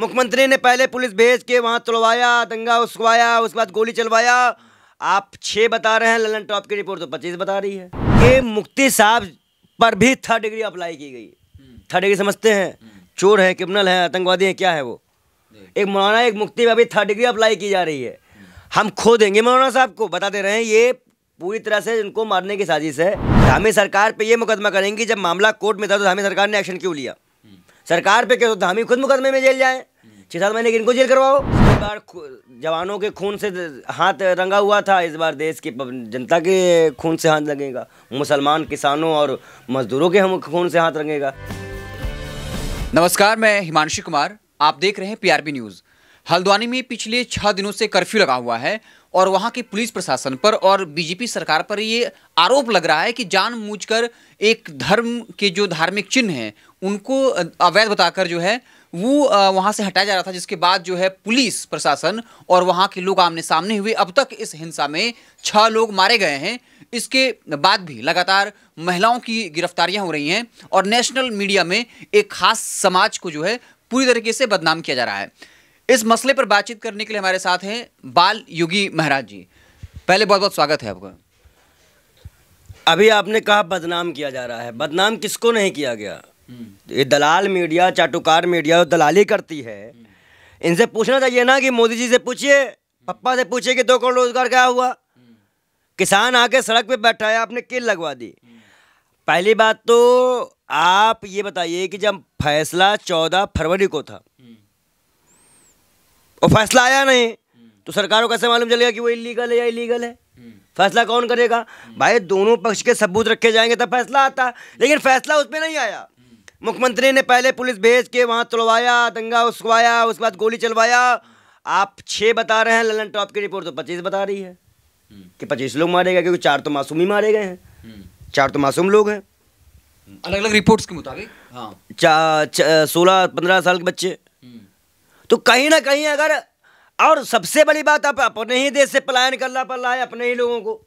मुख्यमंत्री ने पहले पुलिस भेज के वहाँ तुड़वाया दंगा उसकवाया उसके बाद गोली चलवाया आप छः बता रहे हैं ललन टॉप की रिपोर्ट तो पच्चीस बता रही है ये मुफ्ती साहब पर भी थर्ड डिग्री अप्लाई की गई थर्ड डिग्री समझते हैं चोर है क्रिमिनल है आतंकवादी है क्या है वो एक मौलाना एक मुक्ति में अभी थर्ड डिग्री अप्लाई की जा रही है हम खो देंगे मौलाना साहब को बता दे रहे हैं ये पूरी तरह से उनको मारने की साजिश है धामी सरकार पे ये मुकदमा करेंगी जब मामला कोर्ट में था तो धामी सरकार ने एक्शन क्यों लिया सरकार पे कहो तो हम ही खुद मुकदमे में जेल जाए छह सात महीने की इनको जेल करवाओ इस बार जवानों के खून से हाथ रंगा हुआ था इस बार देश की जनता के खून से हाथ लगेगा मुसलमान किसानों और मजदूरों के हम खून से हाथ रंगेगा नमस्कार मैं हिमांशु कुमार आप देख रहे हैं पीआरबी न्यूज़ हल्द्वानी में पिछले छह दिनों से कर्फ्यू लगा हुआ है और वहां की पुलिस प्रशासन पर और बीजेपी सरकार पर ये आरोप लग रहा है कि जानबूझकर एक धर्म के जो धार्मिक चिन्ह हैं उनको अवैध बताकर जो है वो वहाँ से हटाया जा रहा था जिसके बाद जो है पुलिस प्रशासन और वहाँ के लोग आमने सामने हुए अब तक इस हिंसा में छः लोग मारे गए हैं इसके बाद भी लगातार महिलाओं की गिरफ्तारियां हो रही हैं और नेशनल मीडिया में एक खास समाज को जो है पूरी तरीके से बदनाम किया जा रहा है इस मसले पर बातचीत करने के लिए हमारे साथ हैं बाल योगी महाराज जी पहले बहुत बहुत स्वागत है आपका अभी आपने कहा बदनाम किया जा रहा है बदनाम किसको नहीं किया गया ये दलाल मीडिया चाटुकार मीडिया जो दलाली करती है इनसे पूछना चाहिए ना कि मोदी जी से पूछिए पप्पा से पूछिए कि दो करोड़ रोजगार क्या हुआ किसान आके सड़क पे बैठा है आपने किल लगवा दी पहली बात तो आप ये बताइए कि जब फैसला चौदह फरवरी को था और फैसला आया नहीं तो सरकार को कैसे मालूम चलेगा कि वो इलीगल है या इलीगल है फैसला कौन करेगा भाई दोनों पक्ष के सबूत रखे जाएंगे तब फैसला आता लेकिन फैसला उस पर नहीं आया मुख्यमंत्री ने पहले पुलिस भेज के वहाँ तुलवाया दंगा उसकवाया उसके बाद गोली चलवाया आप छः बता रहे हैं ललन टॉप की रिपोर्ट तो पच्चीस बता रही है हम्म। कि पच्चीस लोग मारे गए क्योंकि चार तो मासूम ही मारे गए हैं हम्म। चार तो मासूम लोग हैं हम्म। अलग अलग रिपोर्ट्स के मुताबिक हाँ सोलह पंद्रह साल के बच्चे तो कहीं ना कहीं अगर और सबसे बड़ी बात आप अपने ही देश से पलायन करना पड़ रहा है अपने ही लोगों को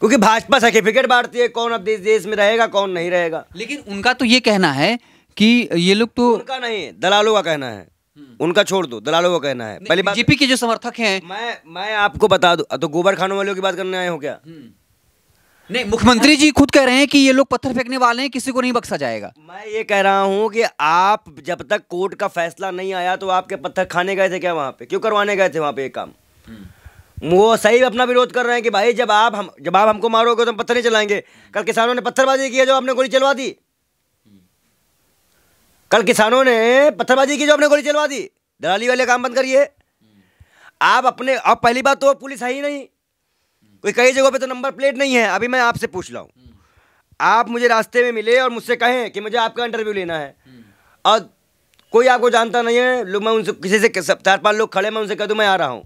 क्योंकि भाजपा सर्टिफिकेट बांटती है कौन अब देश देश में रहेगा कौन नहीं रहेगा लेकिन उनका तो ये कहना है कि ये लोग तो उनका नहीं दलालों का कहना है हम्म। उनका छोड़ दो दलालों का कहना है पहली बात बीजेपी के जो समर्थक हैं मैं मैं आपको बता दू तो गोबर खानों वालों की बात करने आए हो क्या हम्म। नहीं मुख्यमंत्री जी खुद कह रहे हैं कि ये लोग पत्थर फेंकने वाले हैं किसी को नहीं बख्शा जाएगा मैं ये कह रहा हूँ कि आप जब तक कोर्ट का फैसला नहीं आया तो आपके पत्थर खाने गए थे क्या वहाँ पे क्यों करवाने गए थे वहाँ पे ये काम हम्म। वो सही अपना विरोध कर रहे हैं कि भाई जब आप हम जब आप हमको मारोगे तो हम पत्थर नहीं चलाएंगे कल किसानों ने पत्थरबाजी की है जो आपने गोली चलवा दी कल किसानों ने पत्थरबाजी की जो आपने गोली चलवा दी दलाली वाले काम बंद करिए आप अपने अब पहली बात तो पुलिस है ही नहीं कोई कई जगहों पे तो नंबर प्लेट नहीं है अभी मैं आपसे पूछ रहा हूँ आप मुझे रास्ते में मिले और मुझसे कहें कि मुझे आपका इंटरव्यू लेना है और कोई आपको जानता नहीं है लोग मैं उनसे किसी से चार पाँच लोग खड़े मैं उनसे कह दूँ मैं आ रहा हूँ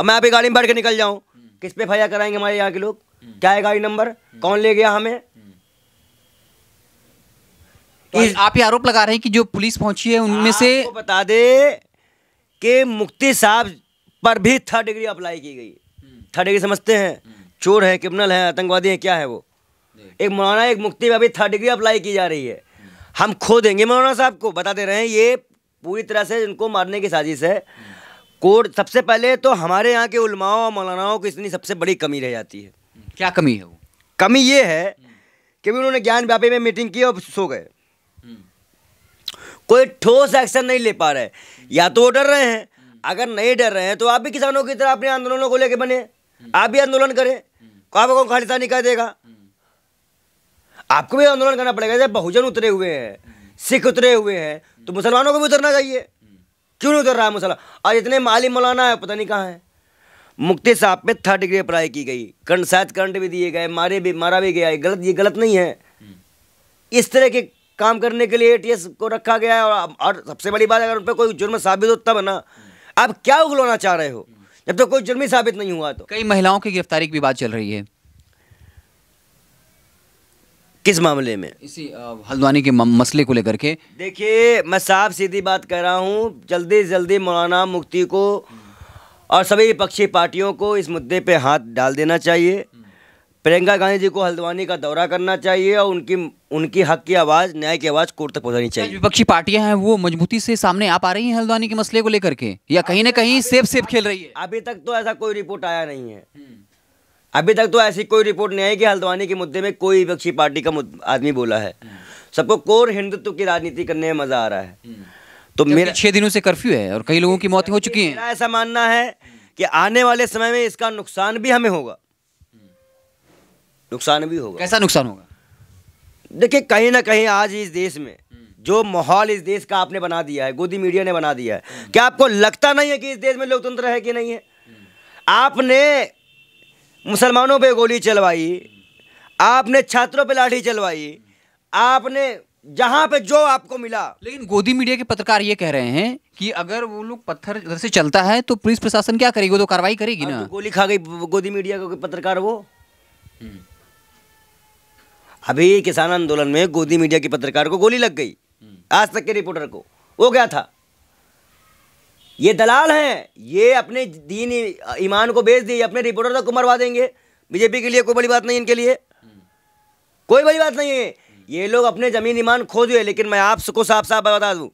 अब मैं आप गाड़ी में बैठ के निकल जाऊँ किस पे फैया कराएंगे हमारे यहाँ के लोग क्या है गाड़ी नंबर कौन ले गया हमें तो इस... आप ये आरोप लगा रहे हैं कि जो पुलिस पहुंची है उनमें से बता दे कि मुक्ति साहब पर भी थर्ड डिग्री अप्लाई की गई थर्ड डिग्री समझते हैं चोर है क्रिमिनल है आतंकवादी है क्या है वो एक मौलाना एक मुक्ति पर अभी थर्ड डिग्री अप्लाई की जा रही है हम खो देंगे मौलाना साहब को बता दे रहे हैं ये पूरी तरह से इनको मारने की साजिश है कोर्ट सबसे पहले तो हमारे यहाँ के उलमाओं और मौलानाओं की इतनी सबसे बड़ी कमी रह जाती है क्या कमी है वो कमी ये है कि भी उन्होंने ज्ञान व्यापी में मीटिंग की और सो गए कोई ठोस एक्शन नहीं ले पा रहे या तो वो डर रहे हैं अगर नहीं डर रहे हैं तो आप भी किसानों की तरह अपने आंदोलनों को लेकर बने आप भी आंदोलन करें आपको खालिस्तानी कर देगा आपको भी आंदोलन करना पड़ेगा जैसे बहुजन उतरे हुए हैं सिख उतरे हुए हैं तो मुसलमानों को भी उतरना चाहिए क्यों उतर रहा है मसाला आज इतने माली मौलाना है पता नहीं कहाँ है मुक्ति साहब पे थर्ड डिग्री अप्लाई की गई करंट शायद करंट भी दिए गए मारे भी मारा भी गया है गलत ये गलत नहीं है इस तरह के काम करने के लिए एटीएस को रखा गया है और, और सबसे बड़ी बात अगर उन पर कोई जुर्म साबित हो तब ना आप क्या उगलवाना चाह रहे हो जब तक तो कोई जुर्म ही साबित नहीं हुआ तो कई महिलाओं की गिरफ्तारी की भी बात चल रही है किस मामले में इसी हल्द्वानी के मसले को लेकर के देखिए मैं साफ सीधी बात कर रहा हूँ जल्दी जल्दी मौलाना मुफ्ती को और सभी विपक्षी पार्टियों को इस मुद्दे पे हाथ डाल देना चाहिए प्रियंका गांधी जी को हल्द्वानी का दौरा करना चाहिए और उनकी उनकी हक की आवाज़ न्याय की आवाज़ कोर्ट तक पहुँचानी चाहिए विपक्षी पार्टियां हैं वो मजबूती से सामने आ पा रही हैं हल्द्वानी के मसले को लेकर के या कहीं ना कहीं सेफ सेफ खेल रही है अभी तक तो ऐसा कोई रिपोर्ट आया नहीं है हम्म। अभी तक तो ऐसी कोई रिपोर्ट नहीं आई कि हल्द्वानी के मुद्दे में कोई विपक्षी पार्टी का आदमी बोला है सबको कोर हिंदुत्व की राजनीति करने में मज़ा आ रहा है तो मेरा छह दिनों से कर्फ्यू है और कई लोगों की मौतें हो चुकी है ऐसा मानना है कि आने वाले समय में इसका नुकसान भी हमें होगा नुकसान भी होगा कैसा नुकसान होगा देखिए कहीं ना कहीं आज इस देश में जो माहौल इस देश का आपने बना दिया है गोदी मीडिया ने बना दिया है क्या आपको लगता नहीं है कि इस देश में लोकतंत्र है कि नहीं है आपने मुसलमानों पे गोली चलवाई आपने छात्रों पे लाठी चलवाई आपने जहां पे जो आपको मिला लेकिन गोदी मीडिया के पत्रकार ये कह रहे हैं कि अगर वो लोग पत्थर घर से चलता है तो पुलिस प्रशासन क्या करेगी वो तो कार्रवाई करेगी ना तो गोली खा गई गोदी मीडिया के पत्रकार वो हम्म। अभी किसान आंदोलन में गोदी मीडिया के पत्रकार को गोली लग गई हम्म। आज तक के रिपोर्टर को वो क्या था ये दलाल हैं ये अपने दीन ईमान को बेच दिए अपने रिपोर्टर तक को मरवा देंगे बीजेपी के लिए कोई बड़ी बात नहीं इनके लिए कोई बड़ी बात नहीं है ये लोग अपने ज़मीन ईमान खो दिए लेकिन मैं आपको साफ साफ बता दूँ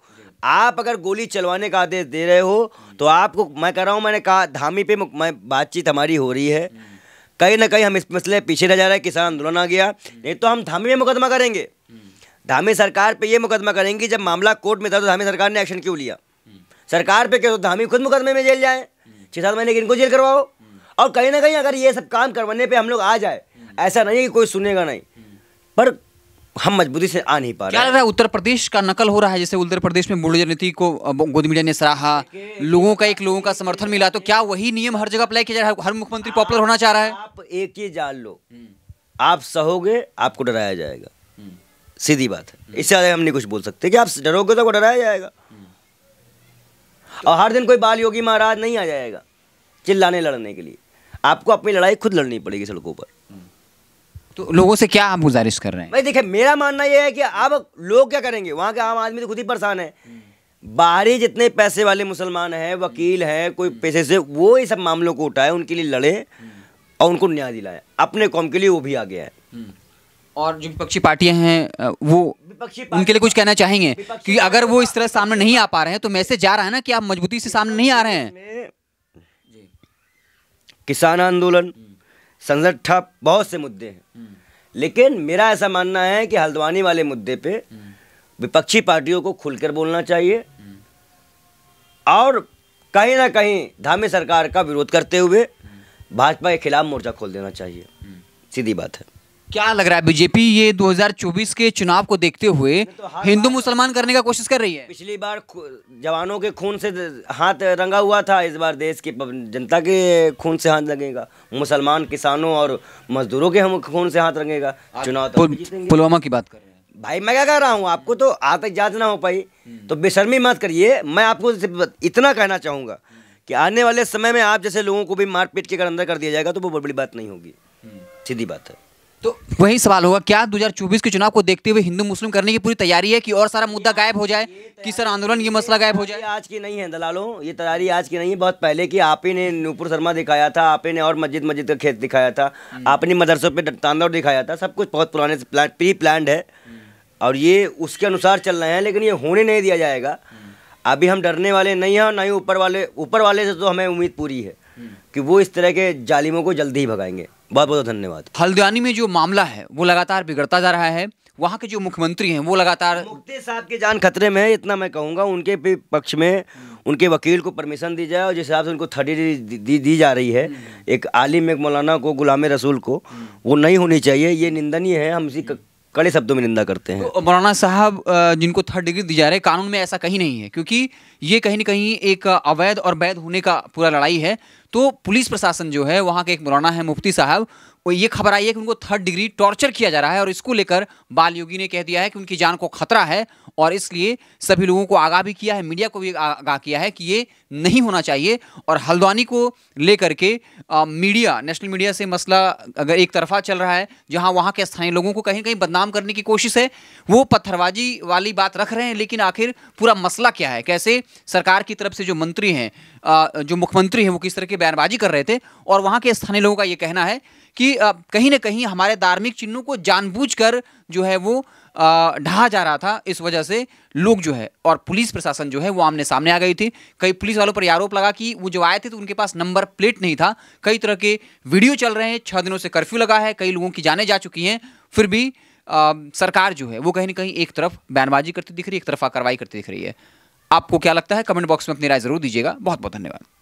आप अगर गोली चलवाने का आदेश दे रहे हो तो आपको मैं कह रहा हूँ मैंने कहा धामी पे मैं बातचीत हमारी हो रही है कहीं ना कहीं हम इस मसले पीछे रह जा रहे हैं किसान आंदोलन आ गया नहीं तो हम धामी में मुकदमा करेंगे धामी सरकार पे ये मुकदमा करेंगे जब मामला कोर्ट में था तो धामी सरकार ने एक्शन क्यों लिया सरकार पे कहो तो हम ही खुद मुकदमे में जेल जाएँ छह सात महीने की इनको जेल करवाओ और कहीं ना कहीं अगर ये सब काम करवाने पे हम लोग आ जाए ऐसा नहीं कि कोई सुनेगा नहीं पर हम मजबूती से आ नहीं पा रहे क्या रहा है उत्तर प्रदेश का नकल हो रहा है जैसे उत्तर प्रदेश में बुर्ज नीति को गोद मीडिया ने सराहा लोगों का एक लोगों का समर्थन मिला तो क्या वही नियम हर जगह अप्लाई किया जा रहा है हर मुख्यमंत्री पॉपुलर होना चाह रहा है आप एक ही जान लो हम्म। आप सहोगे आपको डराया जाएगा सीधी बात है इससे ज़्यादा हम नहीं कुछ बोल सकते कि आप डरोगे तो आपको डराया जाएगा और हर दिन कोई बाल योगी महाराज नहीं आ जाएगा चिल्लाने लड़ने के लिए आपको अपनी लड़ाई खुद लड़नी पड़ेगी सड़कों पर तो लोगों से क्या आप गुजारिश कर रहे हैं भाई देखिए मेरा मानना यह है कि अब लोग क्या करेंगे वहाँ के आम आदमी तो खुद ही परेशान है बाहरी जितने पैसे वाले मुसलमान हैं वकील हैं कोई पैसे से वो ये सब मामलों को उठाए उनके लिए लड़े और उनको न्याय दिलाए अपने कौम के लिए वो भी आ गया है और जो विपक्षी पार्टियां हैं वो उनके लिए कुछ कहना चाहेंगे क्योंकि अगर वो इस तरह सामने नहीं आ पा रहे हैं तो मैसेज जा रहा है ना कि आप मजबूती से सामने नहीं आ रहे हैं किसान आंदोलन संसद ठप बहुत से मुद्दे हैं लेकिन मेरा ऐसा मानना है कि हल्द्वानी वाले मुद्दे पे विपक्षी पार्टियों को खुलकर बोलना चाहिए और कहीं ना कहीं धामे सरकार का विरोध करते हुए भाजपा के खिलाफ मोर्चा खोल देना चाहिए सीधी बात है क्या लग रहा है बीजेपी ये 2024 के चुनाव को देखते हुए तो हाँ हिंदू मुसलमान करने का कोशिश कर रही है पिछली बार जवानों के खून से हाथ रंगा हुआ था इस बार देश की जनता के खून से हाथ लगेगा मुसलमान किसानों और मजदूरों के हम खून से हाथ रंगेगा चुनाव तो पुलवामा की बात कर रहे हैं भाई मैं क्या कह रहा हूँ आपको तो आते जात ना हो पाई हम्म। तो बेशर्मी मत करिए मैं आपको इतना कहना चाहूँगा कि आने वाले समय में आप जैसे लोगों को भी मारपीट के अंदर कर दिया जाएगा तो वो बड़ी बात नहीं होगी हम्म। सीधी बात है तो वही सवाल होगा क्या 2024 के चुनाव को देखते हुए हिंदू मुस्लिम करने की पूरी तैयारी है कि और सारा मुद्दा गायब हो जाए कि सर आंदोलन ये मसला गायब हो जाए आज की नहीं है दलालों ये तैयारी आज की नहीं है बहुत पहले की आप ही ने नूपुर शर्मा दिखाया था आप ही ने और मस्जिद मस्जिद का खेत दिखाया था हम्म। आपने मदरसों पर तांदौर दिखाया था सब कुछ बहुत पुराने प्री प्लान है हम्म। और ये उसके अनुसार चल रहे हैं लेकिन ये होने नहीं दिया जाएगा हम्म। अभी हम डरने वाले नहीं हैं और ना ही ऊपर वाले ऊपर वाले से तो हमें उम्मीद पूरी है कि वो इस तरह के जालिमों को जल्दी ही भगाएंगे बहुत बहुत धन्यवाद हल्द्वानी में जो मामला है वो लगातार बिगड़ता जा रहा है वहाँ के जो मुख्यमंत्री हैं वो लगातार मुफ्ती साहब के जान खतरे में है इतना मैं कहूँगा उनके पक्ष में उनके वकील को परमिशन दी जाए और जिस हिसाब से उनको थर्टी दी, दी दी जा रही है एक आलिम एक मौलाना को गुलाम रसूल को वो नहीं होनी चाहिए ये निंदनीय है हम इसी कड़े शब्दों में निंदा करते हैं तो मौलाना साहब जिनको थर्ड डिग्री दी जा रही है कानून में ऐसा कहीं नहीं है क्योंकि ये कहीं ना कहीं एक अवैध और वैध होने का पूरा लड़ाई है तो पुलिस प्रशासन जो है वहाँ के एक मौलाना है मुफ्ती साहब वो ये खबर आई है कि उनको थर्ड डिग्री टॉर्चर किया जा रहा है और इसको लेकर बाल योगी ने कह दिया है कि उनकी जान को खतरा है और इसलिए सभी लोगों को आगाह भी किया है मीडिया को भी आगाह किया है कि ये नहीं होना चाहिए और हल्द्वानी को लेकर के मीडिया नेशनल मीडिया से मसला अगर एक तरफा चल रहा है जहाँ वहाँ के स्थानीय लोगों को कहीं कहीं बदनाम करने की कोशिश है वो पत्थरबाजी वाली बात रख रहे हैं लेकिन आखिर पूरा मसला क्या है कैसे सरकार की तरफ से जो मंत्री हैं जो मुख्यमंत्री हैं वो किस तरह के बयानबाजी कर रहे थे और वहाँ के स्थानीय लोगों का ये कहना है कि कहीं ना कहीं हमारे धार्मिक चिन्हों को जानबूझकर जो है वो ढहा जा रहा था इस वजह से लोग जो है और पुलिस प्रशासन जो है वो आमने सामने आ गई थी कई पुलिस वालों पर आरोप लगा कि वो जो आए थे तो उनके पास नंबर प्लेट नहीं था कई तरह के वीडियो चल रहे हैं छः दिनों से कर्फ्यू लगा है कई लोगों की जाने जा चुकी हैं फिर भी आ, सरकार जो है वो कहीं ना कहीं एक तरफ बयानबाजी करती दिख रही है एक तरफा कार्रवाई करती दिख रही है आपको क्या लगता है कमेंट बॉक्स में अपनी राय जरूर दीजिएगा बहुत बहुत धन्यवाद